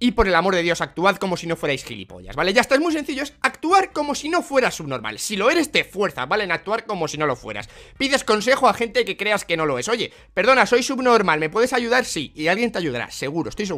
y por el amor de Dios, actuad como si no fuerais gilipollas, ¿vale? Ya está, es muy sencillo, es actuar como si no fueras subnormal. Si lo eres, te fuerza, ¿vale? En actuar como si no lo fueras. Pides consejo a gente que creas que no lo es. Oye, perdona, soy subnormal, ¿me puedes ayudar? Sí, y alguien te ayudará, seguro, estoy seguro.